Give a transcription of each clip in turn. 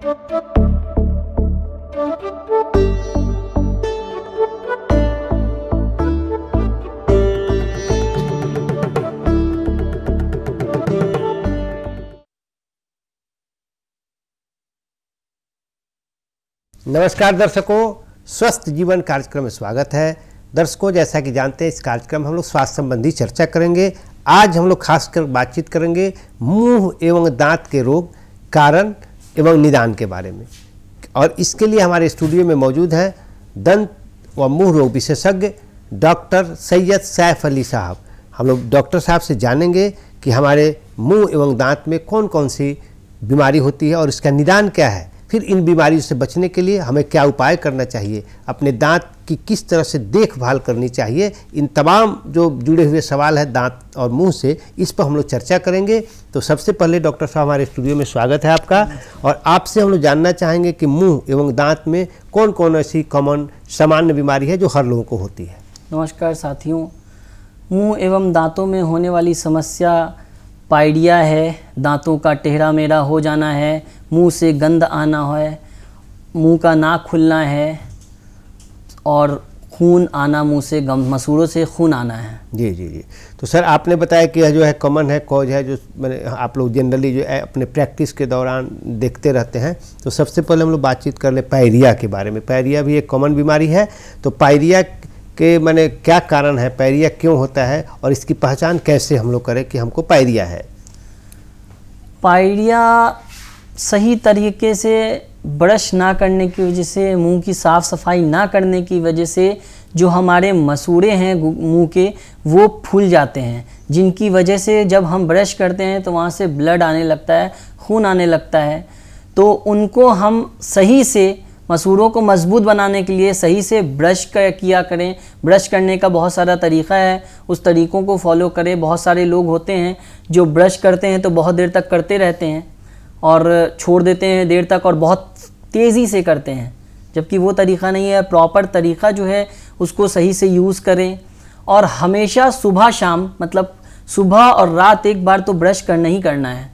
नमस्कार दर्शकों स्वस्थ जीवन कार्यक्रम में स्वागत है दर्शकों जैसा कि जानते हैं इस कार्यक्रम हम लोग स्वास्थ्य संबंधी चर्चा करेंगे आज हम लोग खासकर बातचीत करेंगे मुंह एवं दांत के रोग कारण एवं निदान के बारे में और इसके लिए हमारे स्टूडियो में मौजूद हैं दंत व मुँह रोग विशेषज्ञ डॉक्टर सैयद सैफ अली साहब हम लोग डॉक्टर साहब से जानेंगे कि हमारे मुंह एवं दांत में कौन कौन सी बीमारी होती है और इसका निदान क्या है फिर इन बीमारियों से बचने के लिए हमें क्या उपाय करना चाहिए अपने दांत कि किस तरह से देखभाल करनी चाहिए इन तमाम जो जुड़े हुए सवाल हैं दांत और मुंह से इस पर हम लोग चर्चा करेंगे तो सबसे पहले डॉक्टर साहब हमारे स्टूडियो में स्वागत है आपका और आपसे हम लोग जानना चाहेंगे कि मुंह एवं दांत में कौन कौन ऐसी कॉमन सामान्य बीमारी है जो हर लोगों को होती है नमस्कार साथियों मुँह एवं दाँतों में होने वाली समस्या पाइडिया है दांतों का टेहरा मेरा हो जाना है मुंह से गंद आना है मुंह का नाक खुलना है और खून आना मुंह से गम मसूड़ों से खून आना है जी जी जी तो सर आपने बताया कि यह जो है कॉमन है कॉज है जो मैंने आप लोग जनरली जो है अपने प्रैक्टिस के दौरान देखते रहते हैं तो सबसे पहले हम लोग बातचीत कर ले पायरिया के बारे में पायरिया भी एक कॉमन बीमारी है तो पायरिया के मैंने क्या कारण है पायरिया क्यों होता है और इसकी पहचान कैसे हम लोग करें कि हमको पायरिया है पायरिया सही तरीके से ब्रश ना करने की वजह से मुंह की साफ़ सफाई ना करने की वजह से जो हमारे मसूड़े हैं मुंह के वो फूल जाते हैं जिनकी वजह से जब हम ब्रश करते हैं तो वहाँ से ब्लड आने लगता है खून आने लगता है तो उनको हम सही से मसूड़ों को मजबूत बनाने के लिए सही से ब्रश कर, किया करें ब्रश करने का बहुत सारा तरीक़ा है उस तरीक़ों को फॉलो करें बहुत सारे लोग होते हैं जो ब्रश करते हैं तो बहुत देर तक करते रहते हैं और छोड़ देते हैं देर तक और बहुत तेज़ी से करते हैं जबकि वो तरीक़ा नहीं है प्रॉपर तरीक़ा जो है उसको सही से यूज़ करें और हमेशा सुबह शाम मतलब सुबह और रात एक बार तो ब्रश करना ही करना है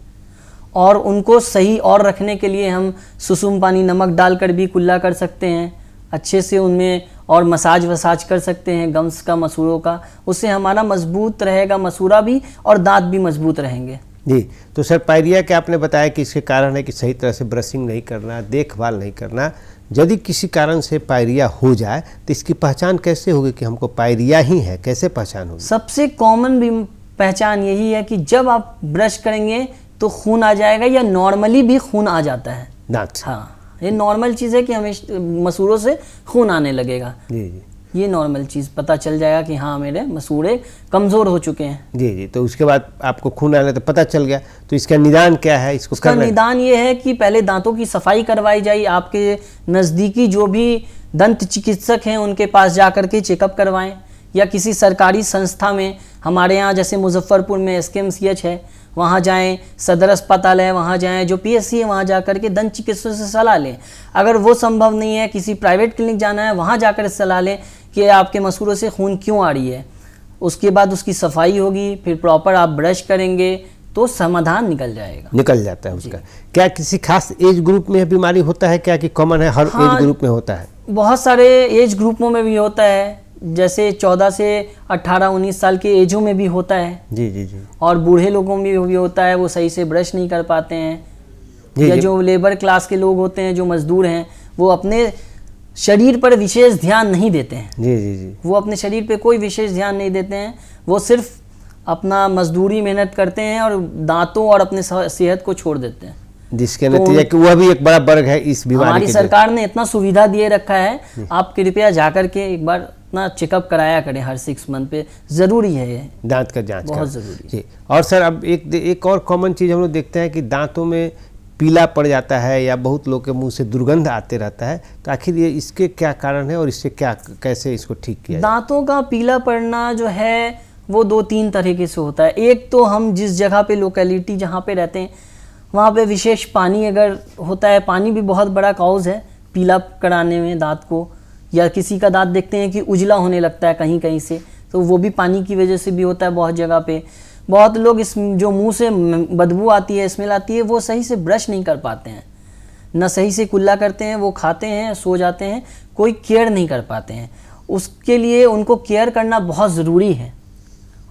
और उनको सही और रखने के लिए हम सुसुम पानी नमक डालकर भी कुल्ला कर सकते हैं अच्छे से उनमें और मसाज वसाज कर सकते हैं गम्स का मसूरों का उससे हमारा मजबूत रहेगा मसूरा भी और दांत भी मजबूत रहेंगे जी तो सर पायरिया के आपने बताया कि इसके कारण है कि सही तरह से ब्रशिंग नहीं करना देखभाल नहीं करना यदि किसी कारण से पायरिया हो जाए तो इसकी पहचान कैसे होगी कि हमको पायरिया ही है कैसे पहचान होगी सबसे कॉमन भी पहचान यही है कि जब आप ब्रश करेंगे तो खून आ जाएगा या नॉर्मली भी खून आ जाता है दांत हाँ ये नॉर्मल चीज़ है कि हमें मसूरों से खून आने लगेगा जी जी ये नॉर्मल चीज़ पता चल जाएगा कि हाँ मेरे मसूड़े कमज़ोर हो चुके हैं जी जी तो उसके बाद आपको खून आने तो पता चल गया तो इसका निदान क्या है इसको इसका निदान ये है कि पहले दांतों की सफाई करवाई जाए आपके नज़दीकी जो भी दंत चिकित्सक हैं उनके पास जा करके के चेकअप करवाएं या किसी सरकारी संस्था में हमारे यहाँ जैसे मुजफ्फरपुर में एस है वहाँ जाएं सदर अस्पताल है वहाँ जाएं जो पीएससी है वहाँ जा कर के दंत चिकित्सकों से सलाह लें अगर वो संभव नहीं है किसी प्राइवेट क्लिनिक जाना है वहाँ जाकर सलाह लें कि आपके मसूरों से खून क्यों आ रही है उसके बाद उसकी सफाई होगी फिर प्रॉपर आप ब्रश करेंगे तो समाधान निकल जाएगा निकल जाता है उसका क्या किसी खास एज ग्रुप में बीमारी होता है क्या कि कॉमन है हर एज हाँ, ग्रुप में होता है बहुत सारे एज ग्रुपों में भी होता है जैसे 14 से 18 19 साल के एजों में भी होता है जी जी जी और बूढ़े लोगों में भी होता है वो सही से ब्रश नहीं कर पाते हैं जी, या जी। जो लेबर क्लास के लोग होते हैं जो मजदूर हैं वो अपने शरीर पर विशेष ध्यान नहीं देते हैं जी जी जी वो अपने शरीर पे कोई विशेष ध्यान नहीं देते हैं वो सिर्फ अपना मजदूरी मेहनत करते हैं और दांतों और अपने सेहत को छोड़ देते हैं जिसके तो नतीजे कि वह भी एक बड़ा वर्ग है इस बीमारी हमारी सरकार ने इतना सुविधा दिए रखा है आप कृपया जाकर के एक बार अपना चेकअप कराया करें हर सिक्स मंथ पे ज़रूरी है ये दांत का जांच बहुत ज़रूरी है और सर अब एक एक और कॉमन चीज़ हम लोग देखते हैं कि दांतों में पीला पड़ जाता है या बहुत लोग के मुंह से दुर्गंध आते रहता है तो आखिर ये इसके क्या कारण है और इससे क्या कैसे इसको ठीक किया दांतों का पीला पड़ना जो है वो दो तीन तरीके से होता है एक तो हम जिस जगह पे लोकेलिटी जहाँ पे रहते हैं वहाँ पे विशेष पानी अगर होता है पानी भी बहुत बड़ा काउज है पीला कराने में दांत को या किसी का दांत देखते हैं कि उजला होने लगता है कहीं कहीं से तो वो भी पानी की वजह से भी होता है बहुत जगह पर बहुत लोग इस जो मुंह से बदबू आती है स्मेल आती है वो सही से ब्रश नहीं कर पाते हैं ना सही से कुल्ला करते हैं वो खाते हैं सो जाते हैं कोई केयर नहीं कर पाते हैं उसके लिए उनको केयर करना बहुत ज़रूरी है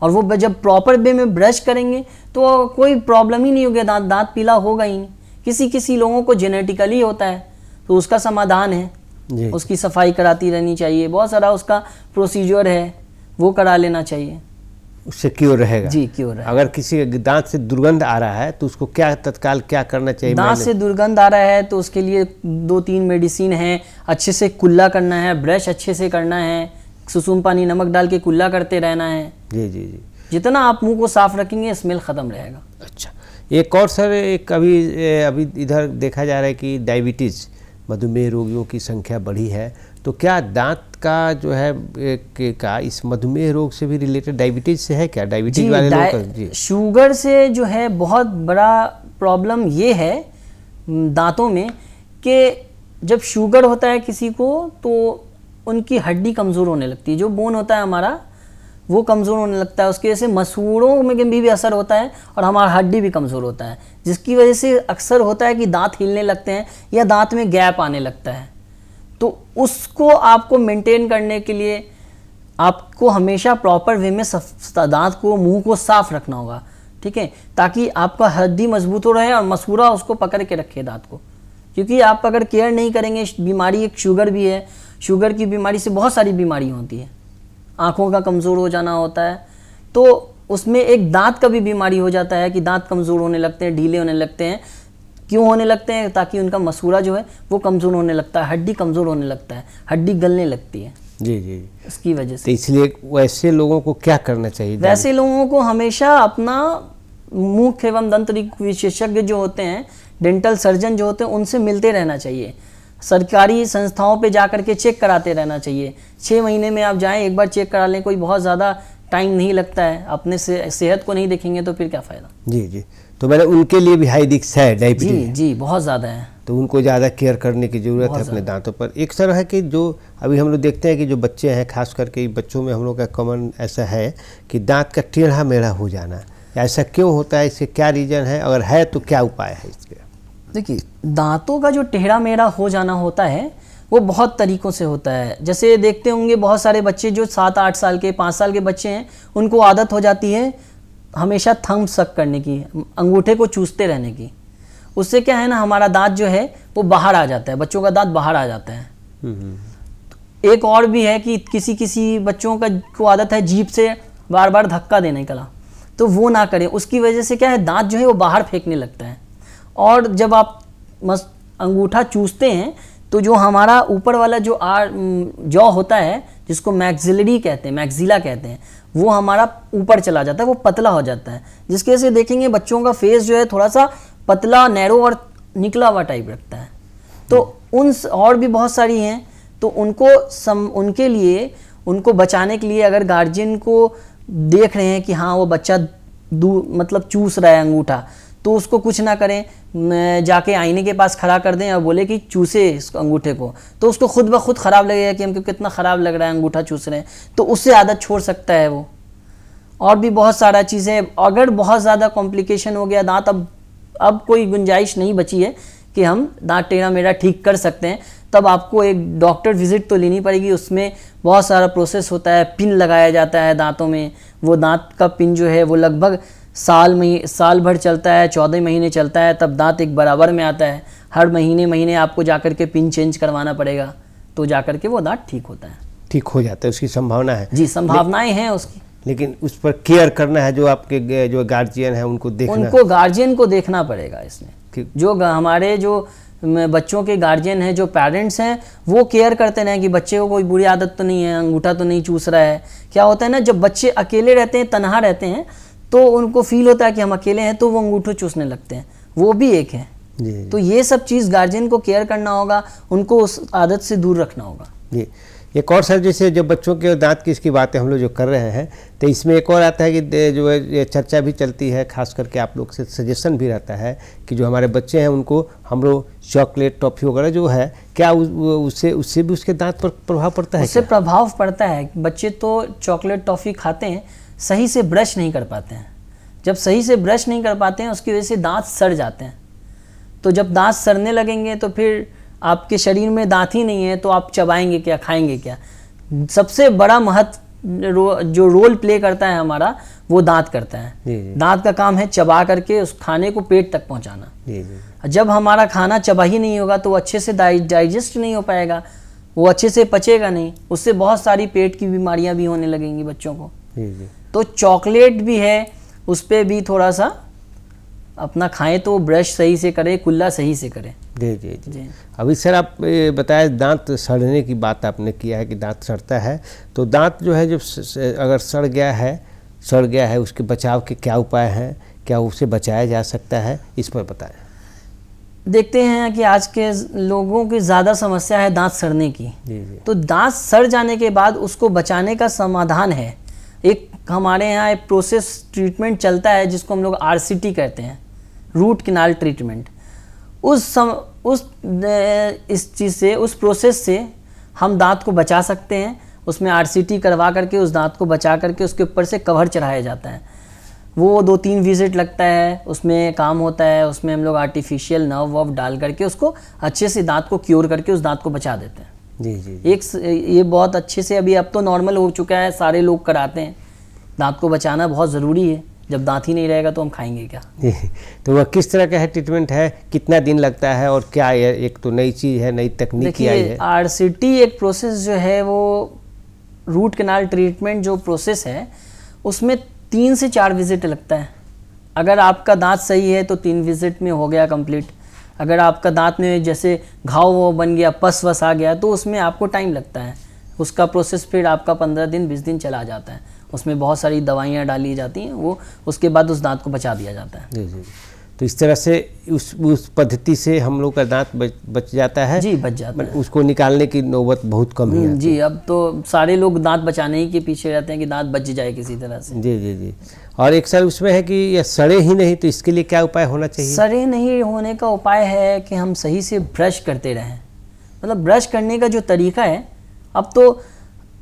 और वो जब प्रॉपर वे में ब्रश करेंगे तो कोई प्रॉब्लम ही नहीं होगी दांत दांत पीला होगा ही नहीं किसी किसी लोगों को जेनेटिकली होता है तो उसका समाधान है उसकी सफाई कराती रहनी चाहिए बहुत सारा उसका प्रोसीजर है वो करा लेना चाहिए उससे क्योर रहेगा जी क्योर रहे अगर किसी के दांत से दुर्गंध आ रहा है तो उसको क्या तत्काल क्या करना चाहिए दांत से दुर्गंध आ रहा है तो उसके लिए दो तीन मेडिसिन है अच्छे से कुल्ला करना है ब्रश अच्छे से करना है सुसुम पानी नमक डाल के कुल्ला करते रहना है जी जी जी जितना आप मुंह को साफ रखेंगे स्मेल ख़त्म रहेगा अच्छा एक और सर एक अभी अभी इधर देखा जा रहा है कि डायबिटीज़ मधुमेह रोगियों की संख्या बढ़ी है तो क्या दांत का जो है का इस मधुमेह रोग से भी रिलेटेड डायबिटीज से है क्या डायबिटीज वाले लोग जी शुगर से जो है बहुत बड़ा प्रॉब्लम ये है दांतों में कि जब शुगर होता है किसी को तो उनकी हड्डी कमज़ोर होने लगती है जो बोन होता है हमारा वो कमज़ोर होने लगता है उसकी वजह से मसूड़ों में भी, भी असर होता है और हमारा हड्डी भी कमज़ोर होता है जिसकी वजह से अक्सर होता है कि दांत हिलने लगते हैं या दांत में गैप आने लगता है तो उसको आपको मेंटेन करने के लिए आपको हमेशा प्रॉपर वे में दांत को मुंह को साफ रखना होगा ठीक है ताकि आपका हड्डी मजबूत हो रहे और मसूरा उसको पकड़ के रखे दांत को क्योंकि आप अगर केयर नहीं करेंगे बीमारी एक शुगर भी है शुगर की बीमारी से बहुत सारी बीमारी होती है आँखों का कमज़ोर हो जाना होता है तो उसमें एक दांत का भी बीमारी हो जाता है कि दांत कमज़ोर होने लगते हैं ढीले होने लगते हैं क्यों होने लगते हैं ताकि उनका मसूरा जो है वो कमज़ोर होने लगता है हड्डी कमज़ोर होने लगता है हड्डी गलने लगती है जी जी इसकी वजह से तो इसलिए वैसे लोगों को क्या करना चाहिए वैसे लोगों को हमेशा अपना मुख एवं दंत विशेषज्ञ जो होते हैं डेंटल सर्जन जो होते हैं उनसे मिलते रहना चाहिए सरकारी संस्थाओं पे जा के चेक कराते रहना चाहिए छः महीने में आप जाएं एक बार चेक करा लें कोई बहुत ज़्यादा टाइम नहीं लगता है अपने से सेहत को नहीं देखेंगे तो फिर क्या फ़ायदा जी जी तो मैंने उनके लिए भी हाई रिक्स है डायबिटीज जी, जी बहुत ज़्यादा है तो उनको ज़्यादा केयर करने की ज़रूरत है अपने दांतों पर एक तरह है कि जो अभी हम लोग देखते हैं कि जो बच्चे हैं खास करके बच्चों में हम लोग का कॉमन ऐसा है कि दांत का टेढ़ा मेढ़ा हो जाना ऐसा क्यों होता है इसके क्या रीज़न है अगर है तो क्या उपाय है इसके देखिए दांतों का जो टेढ़ा मेढ़ा हो जाना होता है वो बहुत तरीक़ों से होता है जैसे देखते होंगे बहुत सारे बच्चे जो सात आठ साल के पाँच साल के बच्चे हैं उनको आदत हो जाती है हमेशा थम सक करने की अंगूठे को चूसते रहने की उससे क्या है ना हमारा दांत जो है वो बाहर आ जाता है बच्चों का दांत बाहर आ जाता है एक और भी है कि किसी किसी बच्चों का को आदत है जीप से बार बार धक्का देने का तो वो ना करें उसकी वजह से क्या है दांत जो है वो बाहर फेंकने लगता है और जब आप मस्त अंगूठा चूसते हैं तो जो हमारा ऊपर वाला जो आर जॉ होता है जिसको मैक्सिलरी कहते हैं मैक्सिला कहते हैं वो हमारा ऊपर चला जाता है वो पतला हो जाता है जिसके वजह से देखेंगे बच्चों का फेस जो है थोड़ा सा पतला नैरो और निकला हुआ टाइप रखता है तो उन और भी बहुत सारी हैं तो उनको सम उनके लिए उनको बचाने के लिए अगर गार्जियन को देख रहे हैं कि हाँ वो बच्चा दू मतलब चूस रहा है अंगूठा तो उसको कुछ ना करें जाके आईने के पास खड़ा कर दें और बोले कि चूसे इस अंगूठे को तो उसको खुद ब खुद ख़राब लगेगा कि हमको कितना ख़राब लग रहा है अंगूठा चूस रहे हैं तो उससे आदत छोड़ सकता है वो और भी बहुत सारा चीज़ें अगर बहुत ज़्यादा कॉम्प्लिकेशन हो गया दांत अब अब कोई गुंजाइश नहीं बची है कि हम दांत टेढ़ा मेढ़ा ठीक कर सकते हैं तब आपको एक डॉक्टर विज़िट तो लेनी पड़ेगी उसमें बहुत सारा प्रोसेस होता है पिन लगाया जाता है दांतों में वो दांत का पिन जो है वो लगभग साल में साल भर चलता है चौदह महीने चलता है तब दांत एक बराबर में आता है हर महीने महीने आपको जा के पिन चेंज करवाना पड़ेगा तो जा के वो दांत ठीक होता है ठीक हो जाता है उसकी संभावना है जी संभावनाएं हैं उसकी लेकिन उस पर केयर करना है जो आपके जो गार्जियन है उनको देखना उनको गार्जियन को देखना पड़ेगा इसमें जो हमारे जो बच्चों के गार्जियन हैं जो पेरेंट्स हैं वो केयर करते रहें कि बच्चे को कोई बुरी आदत तो नहीं है अंगूठा तो नहीं चूस रहा है क्या होता है ना जब बच्चे अकेले रहते हैं तनहा रहते हैं तो उनको फील होता है कि हम अकेले हैं तो वो अंगूठे चूसने लगते हैं वो भी एक है जी तो ये सब चीज़ गार्जियन को केयर करना होगा उनको उस आदत से दूर रखना होगा जी एक और सर जैसे जो बच्चों के दांत की इसकी बातें हम लोग जो कर रहे हैं तो इसमें एक और आता है कि जो है ये चर्चा भी चलती है खास करके आप लोग से सजेशन भी रहता है कि जो हमारे बच्चे हैं उनको हम लोग चॉकलेट टॉफ़ी वगैरह जो है क्या उससे उससे भी उसके दांत पर प्रभाव पड़ता है उससे प्रभाव पड़ता है बच्चे तो चॉकलेट टॉफ़ी खाते हैं सही से ब्रश नहीं कर पाते हैं जब सही से ब्रश नहीं कर पाते हैं उसकी वजह से दांत सड़ जाते हैं तो जब दांत सड़ने लगेंगे तो फिर आपके शरीर में दांत ही नहीं है तो आप चबाएंगे क्या खाएंगे क्या सबसे बड़ा महत्व रो, जो रोल प्ले करता है हमारा वो दांत करता है दांत का काम है चबा करके उस खाने को पेट तक पहुंचाना जब हमारा खाना चबा ही नहीं होगा तो वो अच्छे से डाइजेस्ट नहीं हो पाएगा वो अच्छे से पचेगा नहीं उससे बहुत सारी पेट की बीमारियां भी होने लगेंगी बच्चों को जी जी। तो चॉकलेट भी है उस पर भी थोड़ा सा अपना खाएं तो ब्रश सही से करें कुल्ला सही से करें जी जी जी, अभी सर आप बताएं दांत सड़ने की बात आपने किया है कि दांत सड़ता है तो दांत जो है जब अगर सड़ गया है सड़ गया है उसके बचाव के क्या उपाय हैं क्या उसे बचाया जा सकता है इस पर बताएं देखते हैं कि आज के लोगों की ज़्यादा समस्या है दांत सड़ने की जी जी। तो दांत सड़ जाने के बाद उसको बचाने का समाधान है एक हमारे यहाँ एक प्रोसेस ट्रीटमेंट चलता है जिसको हम लोग आर कहते हैं रूट किनाल ट्रीटमेंट उस सम उस इस चीज़ से उस प्रोसेस से हम दांत को बचा सकते हैं उसमें आर करवा करके उस दांत को बचा करके उसके ऊपर से कवर चढ़ाया जाता है वो दो तीन विजिट लगता है उसमें काम होता है उसमें हम लोग आर्टिफिशियल नर्व वर्व डाल करके उसको अच्छे से दांत को क्योर करके उस दांत को बचा देते हैं जी जी, एक ये बहुत अच्छे से अभी अब तो नॉर्मल हो चुका है सारे लोग कराते हैं दांत को बचाना बहुत ज़रूरी है जब दांत ही नहीं रहेगा तो हम खाएंगे क्या तो वह किस तरह का है ट्रीटमेंट है कितना दिन लगता है और क्या है एक तो नई चीज़ है नई तकनीक आई है आर एक प्रोसेस जो है वो रूट कैनाल ट्रीटमेंट जो प्रोसेस है उसमें तीन से चार विज़िट लगता है अगर आपका दांत सही है तो तीन विज़िट में हो गया कंप्लीट अगर आपका दांत में जैसे घाव वो बन गया पस वस आ गया तो उसमें आपको टाइम लगता है उसका प्रोसेस फिर आपका पंद्रह दिन बीस दिन चला जाता है उसमें बहुत सारी दवाइयाँ डाली जाती हैं वो उसके बाद उस दांत को बचा दिया जाता है जी जी तो इस तरह से उस उस पद्धति से हम लोग का दांत बच, बच जाता है जी बच जाता है उसको निकालने की नौबत बहुत कम हम्म, है जी अब तो सारे लोग दांत बचाने ही के पीछे रहते हैं कि दांत बच जाए किसी तरह से जी जी जी और एक सर उसमें है कि ये सड़े ही नहीं तो इसके लिए क्या उपाय होना चाहिए सड़े नहीं होने का उपाय है कि हम सही से ब्रश करते रहें मतलब ब्रश करने का जो तरीका है अब तो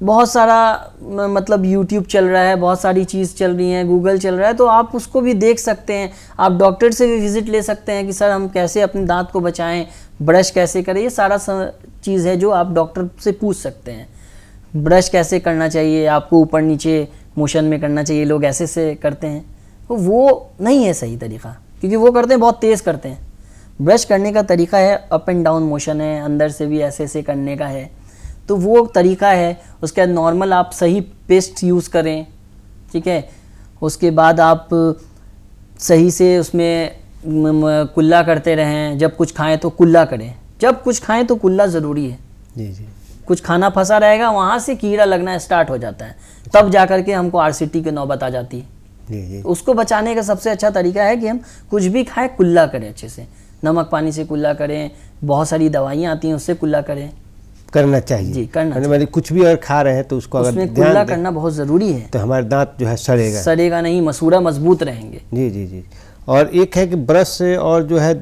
बहुत सारा मतलब यूट्यूब चल रहा है बहुत सारी चीज़ चल रही हैं गूगल चल रहा है तो आप उसको भी देख सकते हैं आप डॉक्टर से भी विज़िट ले सकते हैं कि सर हम कैसे अपने दांत को बचाएं ब्रश कैसे करें ये सारा चीज़ है जो आप डॉक्टर से पूछ सकते हैं ब्रश कैसे करना चाहिए आपको ऊपर नीचे मोशन में करना चाहिए लोग ऐसे से करते हैं तो वो नहीं है सही तरीका क्योंकि वो करते हैं बहुत तेज़ करते हैं ब्रश करने का तरीका है अप एंड डाउन मोशन है अंदर से भी ऐसे ऐसे करने का है तो वो तरीका है उसके बाद नॉर्मल आप सही पेस्ट यूज़ करें ठीक है उसके बाद आप सही से उसमें कुल्ला करते रहें जब कुछ खाएं तो कुल्ला करें जब कुछ खाएं तो कुल्ला ज़रूरी है जी जी कुछ खाना फंसा रहेगा वहाँ से कीड़ा लगना स्टार्ट हो जाता है तब जा कर के हमको आर की नौबत आ जाती है जी जी उसको बचाने का सबसे अच्छा तरीका है कि हम कुछ भी खाएं कुल्ला करें अच्छे से नमक पानी से कुल्ला करें बहुत सारी दवाइयाँ आती हैं उससे कुल्ला करें करना चाहिए जी करना मतलब कुछ भी अगर खा रहे हैं तो उसको अगर कुल्ला करना बहुत ज़रूरी है तो हमारे दांत जो है सड़ेगा सड़ेगा नहीं मसूरा मजबूत रहेंगे जी जी जी और एक है कि ब्रश से और जो है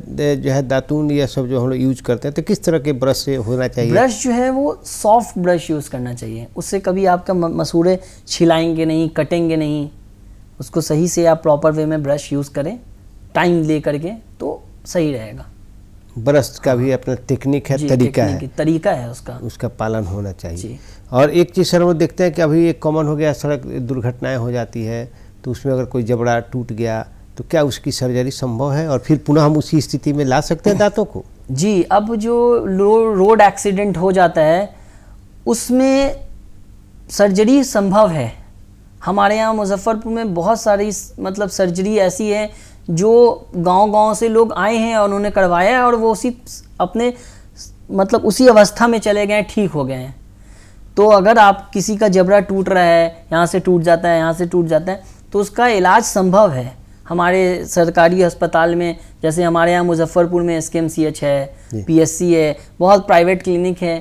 जो है दातून ये सब जो हम लोग यूज करते हैं तो किस तरह के ब्रश से होना चाहिए ब्रश जो है वो सॉफ्ट ब्रश यूज़ करना चाहिए उससे कभी आपका मसूड़े छिलाएंगे नहीं कटेंगे नहीं उसको सही से आप प्रॉपर वे में ब्रश यूज़ करें टाइम ले करके तो सही रहेगा ब्रश का भी अपना टेक्निक है तरीका है तरीका है उसका उसका पालन होना चाहिए और एक चीज़ सर वो देखते हैं कि अभी एक कॉमन हो गया सड़क दुर्घटनाएं हो जाती है तो उसमें अगर कोई जबड़ा टूट गया तो क्या उसकी सर्जरी संभव है और फिर पुनः हम उसी स्थिति में ला सकते हैं दांतों को जी अब जो रोड एक्सीडेंट हो जाता है उसमें सर्जरी संभव है हमारे यहाँ मुजफ्फरपुर में बहुत सारी मतलब सर्जरी ऐसी है जो गांव-गांव से लोग आए हैं और उन्होंने करवाया है और वो उसी अपने मतलब उसी अवस्था में चले गए ठीक हो गए हैं तो अगर आप किसी का जबरा टूट रहा है यहाँ से टूट जाता है यहाँ से टूट जाता है तो उसका इलाज संभव है हमारे सरकारी अस्पताल में जैसे हमारे यहाँ मुजफ्फरपुर में एस है सी है बहुत प्राइवेट क्लिनिक है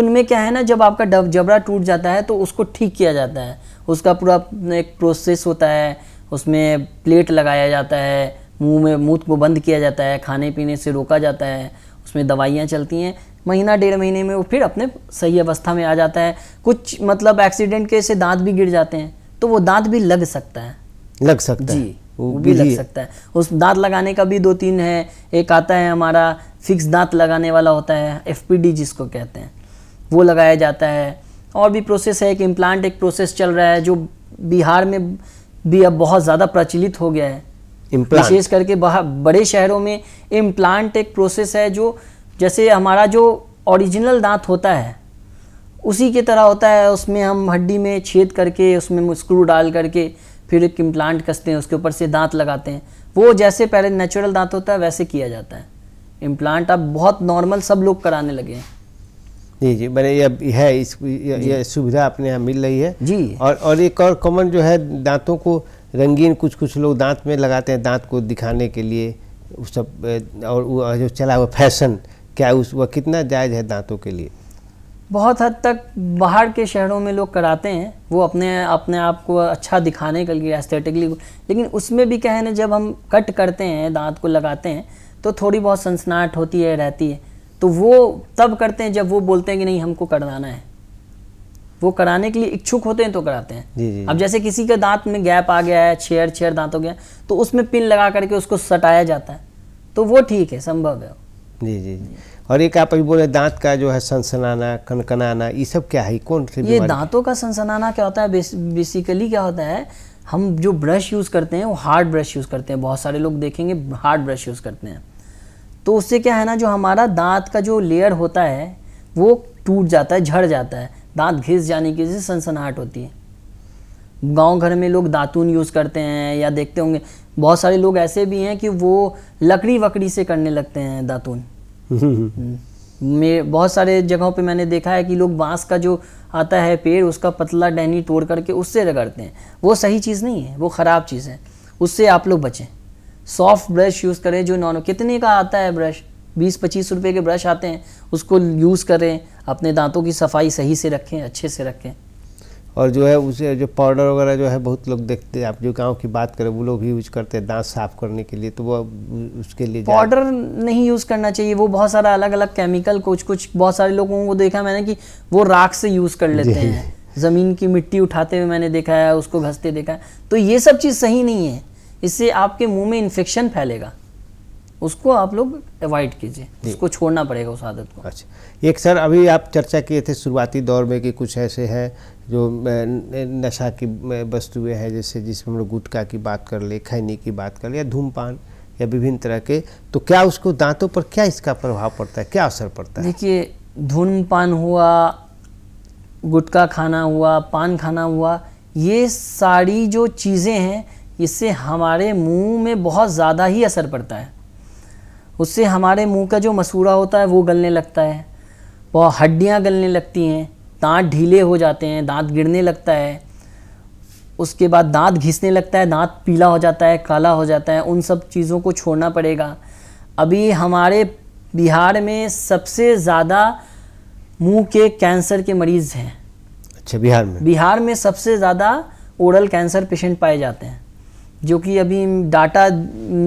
उनमें क्या है ना जब आपका डब जबरा टूट जाता है तो उसको ठीक किया जाता है उसका पूरा एक प्रोसेस होता है उसमें प्लेट लगाया जाता है मुंह में मुंह को बंद किया जाता है खाने पीने से रोका जाता है उसमें दवाइयाँ चलती हैं महीना डेढ़ महीने में वो फिर अपने सही अवस्था में आ जाता है कुछ मतलब एक्सीडेंट के से दांत भी गिर जाते हैं तो वो दांत भी लग सकता है लग सकता जी वो भी लग सकता है उस दांत लगाने का भी दो तीन है एक आता है हमारा फिक्स दांत लगाने वाला होता है एफ जिसको कहते हैं वो लगाया जाता है और भी प्रोसेस है एक इम्प्लांट एक प्रोसेस चल रहा है जो बिहार में भी अब बहुत ज़्यादा प्रचलित हो गया है विशेष करके बड़े शहरों में इम्प्लांट एक प्रोसेस है जो जैसे हमारा जो ओरिजिनल दांत होता है उसी की तरह होता है उसमें हम हड्डी में छेद करके उसमें स्क्रू डाल करके फिर एक इम्प्लांट कसते हैं उसके ऊपर से दांत लगाते हैं वो जैसे पहले नेचुरल दांत होता है वैसे किया जाता है इम्प्लांट अब बहुत नॉर्मल सब लोग कराने लगे हैं जी जी मैंने ये है इस ये सुविधा अपने यहाँ मिल रही है जी और और एक और कॉमन जो है दांतों को रंगीन कुछ कुछ लोग दांत में लगाते हैं दांत को दिखाने के लिए उस सब और जो चला हुआ फैशन क्या उस वह कितना जायज़ है दांतों के लिए बहुत हद तक बाहर के शहरों में लोग कराते हैं वो अपने अपने आप को अच्छा दिखाने के लिए एस्थेटिकली लेकिन उसमें भी क्या जब हम कट करते हैं दांत को लगाते हैं तो थोड़ी बहुत सनसनाहट होती है रहती है तो वो तब करते हैं जब वो बोलते हैं कि नहीं हमको कराना है वो कराने के लिए इच्छुक होते हैं तो कराते हैं जी जी। अब जैसे किसी के दांत में गैप आ गया है छेर छेड़ दांत हो गया तो उसमें पिन लगा करके उसको सटाया जाता है तो वो ठीक है संभव है जी जी और एक आप अभी बोले दांत का जो है सनसनाना कनकनाना ये सब क्या है कौन से ये दांतों का सनसनाना क्या होता है बेसिकली क्या होता है हम जो ब्रश यूज़ करते हैं वो हार्ड ब्रश यूज़ करते हैं बहुत सारे लोग देखेंगे हार्ड ब्रश यूज़ करते हैं तो उससे क्या है ना जो हमारा दांत का जो लेयर होता है वो टूट जाता है झड़ जाता है दांत घिस जाने की वजह से सनसनाहट होती है गांव घर में लोग दातून यूज़ करते हैं या देखते होंगे बहुत सारे लोग ऐसे भी हैं कि वो लकड़ी वकड़ी से करने लगते हैं दातून में हम्म। बहुत सारे जगहों पे मैंने देखा है कि लोग बांस का जो आता है पेड़ उसका पतला डैनी तोड़ करके उससे रगड़ते हैं वो सही चीज़ नहीं है वो ख़राब चीज़ है उससे आप लोग बचें सॉफ्ट ब्रश यूज़ करें जो नॉन कितने का आता है ब्रश बीस पच्चीस रुपये के ब्रश आते हैं उसको यूज़ करें अपने दांतों की सफाई सही से रखें अच्छे से रखें और जो है उसे जो पाउडर वगैरह जो है बहुत लोग देखते हैं आप जो गांव की बात करें वो लोग भी यूज करते हैं दांत साफ करने के लिए तो वो उसके लिए पाउडर नहीं यूज़ करना चाहिए वो बहुत सारा अलग अलग केमिकल कुछ कुछ बहुत सारे लोगों को देखा मैंने कि वो राख से यूज़ कर लेते हैं ज़मीन की मिट्टी उठाते हुए मैंने देखा है उसको घसते देखा है तो ये सब चीज़ सही नहीं है इससे आपके मुंह में इन्फेक्शन फैलेगा उसको आप लोग अवॉइड कीजिए उसको छोड़ना पड़ेगा उस आदत को अच्छा एक सर अभी आप चर्चा किए थे शुरुआती दौर में कि कुछ ऐसे हैं जो नशा की वस्तुएँ हैं जैसे जिसमें हम लोग गुटखा की बात कर ले खैनी की बात कर ले या धूमपान या विभिन्न तरह के तो क्या उसको दांतों पर क्या इसका प्रभाव पड़ता है क्या असर पड़ता है देखिए धूमपान हुआ गुटखा खाना हुआ पान खाना हुआ ये सारी जो चीज़ें हैं इससे हमारे मुंह में बहुत ज़्यादा ही असर पड़ता है उससे हमारे मुंह का जो मसूड़ा होता है वो गलने लगता है बहुत हड्डियाँ गलने लगती हैं दांत ढीले हो जाते हैं दांत गिरने लगता है उसके बाद दांत घिसने लगता है दांत पीला हो जाता है काला हो जाता है उन सब चीज़ों को छोड़ना पड़ेगा अभी हमारे बिहार में सबसे ज़्यादा मुंह के कैंसर के मरीज़ हैं अच्छा बिहार में बिहार में सबसे ज़्यादा ओरल कैंसर पेशेंट पाए जाते हैं जो कि अभी डाटा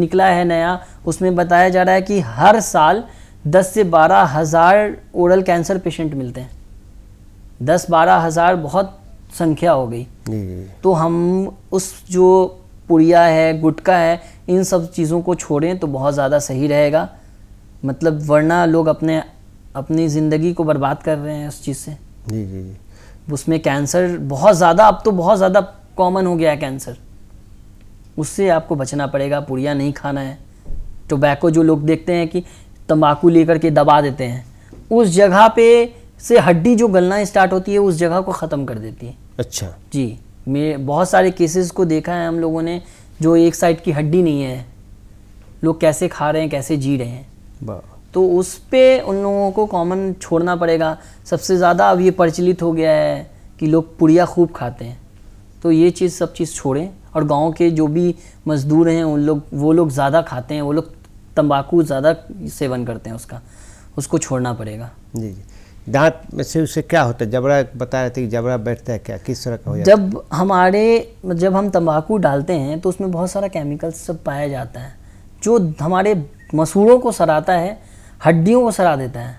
निकला है नया उसमें बताया जा रहा है कि हर साल दस से बारह हज़ार ओरल कैंसर पेशेंट मिलते हैं दस बारह हज़ार बहुत संख्या हो गई तो हम उस जो पुड़िया है गुटका है इन सब चीज़ों को छोड़ें तो बहुत ज़्यादा सही रहेगा मतलब वरना लोग अपने अपनी ज़िंदगी को बर्बाद कर रहे हैं उस चीज़ से जी जी जी उसमें कैंसर बहुत ज़्यादा अब तो बहुत ज़्यादा कॉमन हो गया है कैंसर उससे आपको बचना पड़ेगा पुड़िया नहीं खाना है टोबैको जो लोग देखते हैं कि तंबाकू लेकर के दबा देते हैं उस जगह पे से हड्डी जो गलना स्टार्ट होती है उस जगह को ख़त्म कर देती है अच्छा जी मैं बहुत सारे केसेस को देखा है हम लोगों ने जो एक साइड की हड्डी नहीं है लोग कैसे खा रहे हैं कैसे जी रहे हैं तो उस पर उन लोगों को कॉमन छोड़ना पड़ेगा सबसे ज़्यादा अब ये प्रचलित हो गया है कि लोग पुड़िया खूब खाते हैं तो ये चीज़ सब चीज़ छोड़ें और गांव के जो भी मज़दूर हैं उन लोग वो लोग ज़्यादा खाते हैं वो लोग तंबाकू ज़्यादा सेवन करते हैं उसका उसको छोड़ना पड़ेगा जी जी दांत में से उसे क्या होता है जबड़ा बता रहे थे कि जबड़ा बैठता है क्या किस तरह का हो जाता जब हमारे जब हम तंबाकू डालते हैं तो उसमें बहुत सारा केमिकल्स सब पाया जाता है जो हमारे मसूड़ों को सराता है हड्डियों को सरा देता है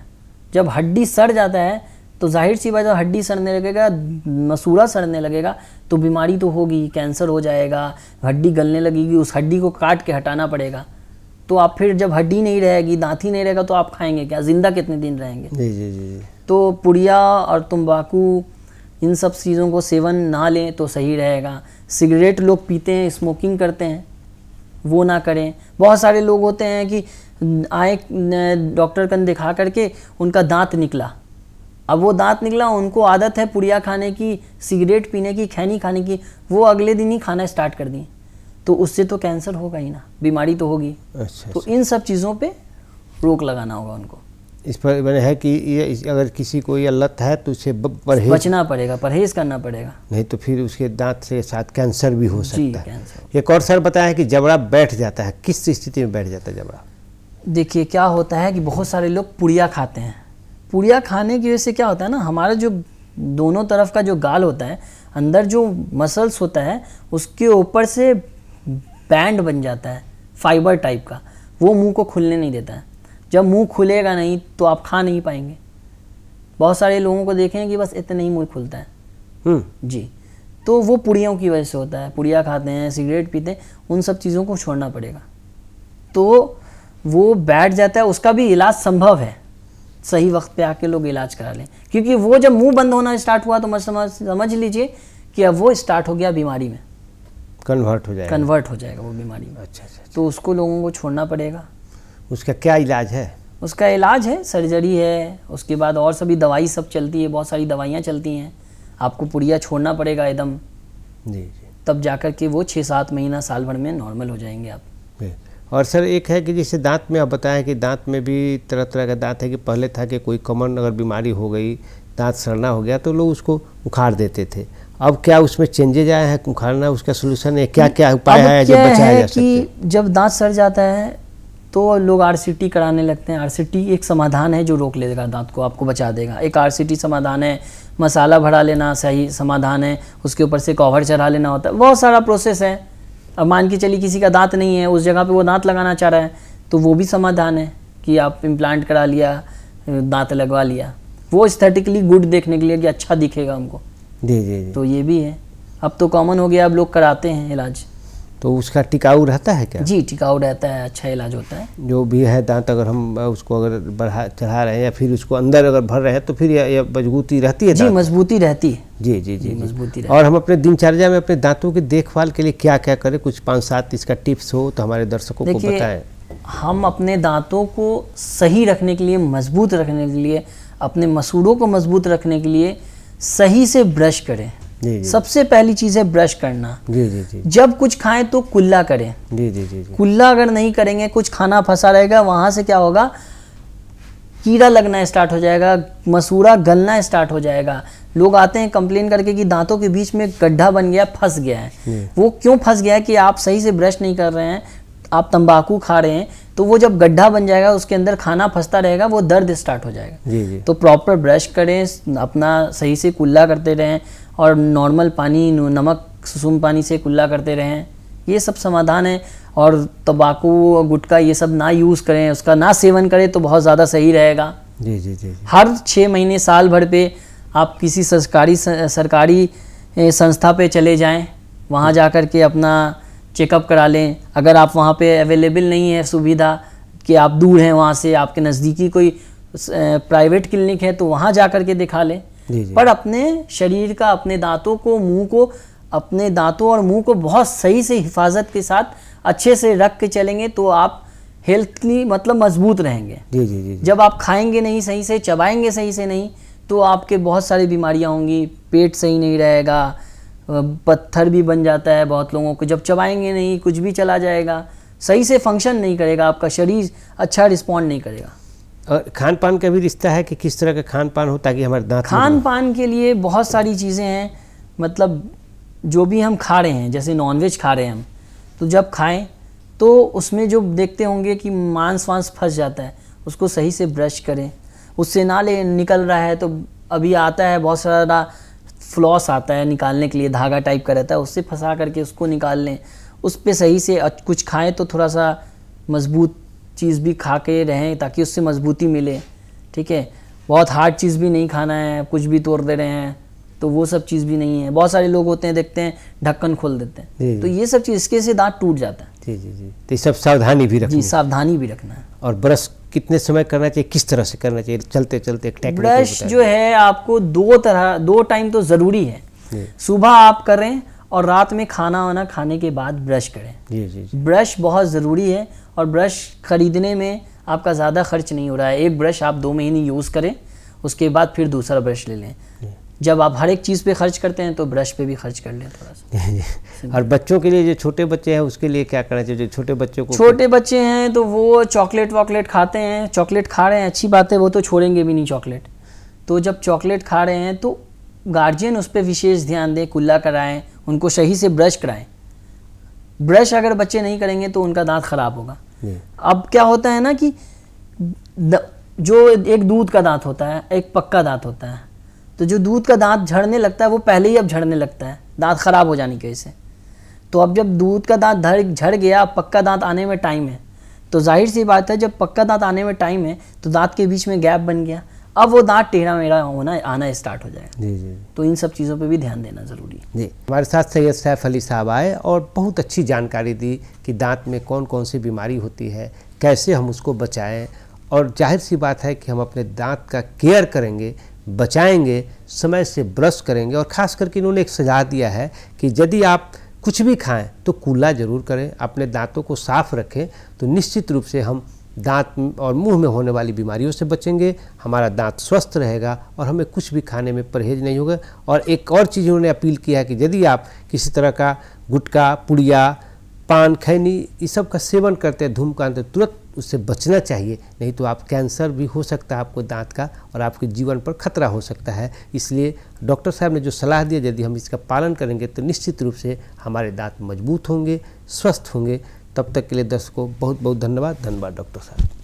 जब हड्डी सड़ जाता है तो जाहिर सी बात है हड्डी सड़ने लगेगा मसूड़ा सड़ने लगेगा तो बीमारी तो होगी कैंसर हो जाएगा हड्डी गलने लगेगी उस हड्डी को काट के हटाना पड़ेगा तो आप फिर जब हड्डी नहीं रहेगी दांत ही नहीं रहेगा तो आप खाएंगे क्या ज़िंदा कितने दिन रहेंगे जी जी जी तो पुड़िया और तम्बाकू इन सब चीज़ों को सेवन ना लें तो सही रहेगा सिगरेट लोग पीते हैं स्मोकिंग करते हैं वो ना करें बहुत सारे लोग होते हैं कि आए डॉक्टर कन दिखा करके उनका दांत निकला अब वो दांत निकला उनको आदत है पुड़िया खाने की सिगरेट पीने की खैनी खाने की वो अगले दिन ही खाना स्टार्ट कर दी तो उससे तो कैंसर होगा ही ना बीमारी तो होगी अच्छा, तो अच्छा। इन सब चीज़ों पे रोक लगाना होगा उनको इस पर मैंने है कि ये अगर किसी को ये लत है तो उसे परहेज बचना पड़ेगा परहेज करना पड़ेगा नहीं तो फिर उसके दांत से साथ कैंसर भी हो सकता है एक और सर बताया कि जबड़ा बैठ जाता है किस स्थिति में बैठ जाता है जबड़ा देखिए क्या होता है कि बहुत सारे लोग पुड़िया खाते हैं पुड़िया खाने की वजह से क्या होता है ना हमारा जो दोनों तरफ का जो गाल होता है अंदर जो मसल्स होता है उसके ऊपर से बैंड बन जाता है फाइबर टाइप का वो मुंह को खुलने नहीं देता है जब मुंह खुलेगा नहीं तो आप खा नहीं पाएंगे बहुत सारे लोगों को देखें कि बस इतना ही मुंह खुलता है हम्म। जी तो वो पुड़ियों की वजह से होता है पुड़िया खाते हैं सिगरेट पीते हैं उन सब चीज़ों को छोड़ना पड़ेगा तो वो बैठ जाता है उसका भी इलाज संभव है सही वक्त पे आके लोग इलाज करा लें क्योंकि वो जब मुंह बंद होना स्टार्ट हुआ तो मत समझ समझ लीजिए कि अब वो स्टार्ट हो गया बीमारी में कन्वर्ट हो जाएगा कन्वर्ट हो जाएगा वो बीमारी में अच्छा अच्छा, अच्छा। तो उसको लोगों को छोड़ना पड़ेगा उसका क्या इलाज है उसका इलाज है सर्जरी है उसके बाद और सभी दवाई सब चलती है बहुत सारी दवाइयाँ चलती हैं आपको पुड़िया छोड़ना पड़ेगा एकदम जी जी तब जाकर के वो छः सात महीना साल भर में नॉर्मल हो जाएंगे आप और सर एक है कि जैसे दांत में आप बताएं कि दांत में भी तरह तरह का दांत है कि पहले था कि कोई कॉमन अगर बीमारी हो गई दांत सड़ना हो गया तो लोग उसको उखाड़ देते थे अब क्या उसमें चेंजेज आए हैं उखाड़ना उसका सोल्यूशन है क्या क्या उपाय है जब बचाया जा सकता है जब दांत सड़ जाता है तो लोग आर कराने लगते हैं आर एक समाधान है जो रोक लेगा दांत को आपको बचा देगा एक आर समाधान है मसाला भरा लेना सही समाधान है उसके ऊपर से कवर चढ़ा लेना होता है बहुत सारा प्रोसेस है अब मान के चलिए किसी का दांत नहीं है उस जगह पे वो दांत लगाना चाह रहा है तो वो भी समाधान है कि आप इम्प्लांट करा लिया दांत लगवा लिया वो स्थेटिकली गुड देखने के लिए कि अच्छा दिखेगा हमको जी जी तो ये भी है अब तो कॉमन हो गया अब लोग कराते हैं इलाज तो उसका टिकाऊ रहता है क्या जी टिकाऊ रहता है अच्छा इलाज होता है जो भी है दांत अगर हम उसको अगर बढ़ा चढ़ा रहे हैं या फिर उसको अंदर अगर भर रहे हैं तो फिर यह मजबूती रहती है जी मजबूती रहती है जी जी जी, मजबूती और हम अपने दिनचर्या में अपने दांतों की देखभाल के लिए क्या क्या करें कुछ पाँच सात इसका टिप्स हो तो हमारे दर्शकों को बताएं हम अपने दांतों को सही रखने के लिए मजबूत रखने के लिए अपने मसूड़ों को मजबूत रखने के लिए सही से ब्रश करें सबसे पहली चीज़ है ब्रश करना जी जी जी जब कुछ खाएं तो कुल्ला करें जी जी जी, कुल्ला अगर नहीं करेंगे कुछ खाना फंसा रहेगा वहां से क्या होगा कीड़ा लगना स्टार्ट हो जाएगा मसूरा गलना स्टार्ट हो जाएगा लोग आते हैं कंप्लेन करके कि दांतों के बीच में गड्ढा बन गया फंस गया है वो क्यों फंस गया है कि आप सही से ब्रश नहीं कर रहे हैं आप तंबाकू खा रहे हैं तो वो जब गड्ढा बन जाएगा उसके अंदर खाना फंसता रहेगा वो दर्द स्टार्ट हो जाएगा जी जी तो प्रॉपर ब्रश करें अपना सही से कुल्ला करते रहें और नॉर्मल पानी नमक सुसुम पानी से कुल्ला करते रहें ये सब समाधान है और तंबाकू गुटखा ये सब ना यूज़ करें उसका ना सेवन करें तो बहुत ज़्यादा सही रहेगा जी जी जी, जी। हर छः महीने साल भर पे आप किसी सरकारी सरकारी संस्था पे चले जाएं वहाँ जा कर के अपना चेकअप करा लें अगर आप वहाँ पे अवेलेबल नहीं है सुविधा कि आप दूर हैं वहाँ से आपके नज़दीकी कोई प्राइवेट क्लिनिक है तो वहाँ जा कर के दिखा लें पर अपने शरीर का अपने दांतों को मुंह को अपने दांतों और मुंह को बहुत सही से हिफाजत के साथ अच्छे से रख के चलेंगे तो आप हेल्थली मतलब मजबूत रहेंगे जी जी जी जब आप खाएंगे नहीं सही से चबाएंगे सही से नहीं तो आपके बहुत सारी बीमारियां होंगी पेट सही नहीं रहेगा पत्थर भी बन जाता है बहुत लोगों को जब चबाएंगे नहीं कुछ भी चला जाएगा सही से फंक्शन नहीं करेगा आपका शरीर अच्छा रिस्पॉन्ड नहीं करेगा और खान पान का भी रिश्ता है कि किस तरह का खान पान हो ताकि हमारे दांत खान पान के लिए बहुत सारी चीज़ें हैं मतलब जो भी हम खा रहे हैं जैसे नॉनवेज खा रहे हैं हम तो जब खाएं तो उसमें जो देखते होंगे कि मांस वांस फंस जाता है उसको सही से ब्रश करें उससे ना ले निकल रहा है तो अभी आता है बहुत सारा फ्लॉस आता है निकालने के लिए धागा टाइप का रहता है उससे फंसा करके उसको निकाल लें उस पर सही से कुछ खाएं तो थोड़ा सा मजबूत चीज़ भी खा के रहें ताकि उससे मजबूती मिले ठीक है बहुत हार्ड चीज़ भी नहीं खाना है कुछ भी तोड़ दे रहे हैं तो वो सब चीज़ भी नहीं है बहुत सारे लोग होते हैं देखते हैं ढक्कन खोल देते हैं तो ये सब चीज़ इसके से दांत टूट जाता है जी जी जी तो सब सावधानी भी रखनी सावधानी भी रखना है और ब्रश कितने समय करना चाहिए किस तरह से करना चाहिए चलते चलते ब्रश जो है आपको दो तरह दो टाइम तो ज़रूरी है सुबह आप करें और रात में खाना वाना खाने के बाद ब्रश करें जी जी, जी। ब्रश बहुत ज़रूरी है और ब्रश ख़रीदने में आपका ज़्यादा खर्च नहीं हो रहा है एक ब्रश आप दो महीने यूज़ करें उसके बाद फिर दूसरा ब्रश ले लें जब आप हर एक चीज़ पे खर्च करते हैं तो ब्रश पे भी खर्च कर लें थोड़ा सा जी, जी। और बच्चों के लिए जो छोटे बच्चे हैं उसके लिए क्या करना चाहिए जो छोटे बच्चों को छोटे बच्चे हैं तो वो चॉकलेट वॉकलेट खाते हैं चॉकलेट खा रहे हैं अच्छी बात है वो तो छोड़ेंगे भी नहीं चॉकलेट तो जब चॉकलेट खा रहे हैं तो गार्जियन उस पर विशेष ध्यान दें कुल्ला कराएँ उनको सही से ब्रश कराएं ब्रश अगर बच्चे नहीं करेंगे तो उनका दांत खराब होगा अब क्या होता है ना कि द, जो एक दूध का दांत होता है एक पक्का दांत होता है तो जो दूध का दांत झड़ने लगता है वो पहले ही अब झड़ने लगता है दांत खराब हो जाने की वजह से तो अब जब दूध का दांत झड़ गया पक्का दांत आने में टाइम है तो जाहिर सी बात है जब पक्का दांत आने में टाइम है तो दांत के बीच में गैप बन गया अब वो दांत टेढ़ा मेढ़ा होना आना स्टार्ट हो जाए जी जी तो इन सब चीज़ों पे भी ध्यान देना ज़रूरी जी हमारे साथ सैयद सैफ अली साहब आए और बहुत अच्छी जानकारी दी कि दांत में कौन कौन सी बीमारी होती है कैसे हम उसको बचाएं और जाहिर सी बात है कि हम अपने दांत का केयर करेंगे बचाएंगे समय से ब्रश करेंगे और ख़ास करके इन्होंने एक सजा दिया है कि यदि आप कुछ भी खाएं तो कूला ज़रूर करें अपने दांतों को साफ़ रखें तो निश्चित रूप से हम दांत और मुंह में होने वाली बीमारियों से बचेंगे हमारा दांत स्वस्थ रहेगा और हमें कुछ भी खाने में परहेज नहीं होगा और एक और चीज़ उन्होंने अपील किया है कि यदि आप किसी तरह का गुटखा पुड़िया पान खैनी इस सब का सेवन करते हैं धूमकान तो तुरंत उससे बचना चाहिए नहीं तो आप कैंसर भी हो सकता है आपको दांत का और आपके जीवन पर खतरा हो सकता है इसलिए डॉक्टर साहब ने जो सलाह दिया यदि हम इसका पालन करेंगे तो निश्चित रूप से हमारे दांत मजबूत होंगे स्वस्थ होंगे तब तक के लिए दर्शकों बहुत बहुत धन्यवाद धन्यवाद डॉक्टर साहब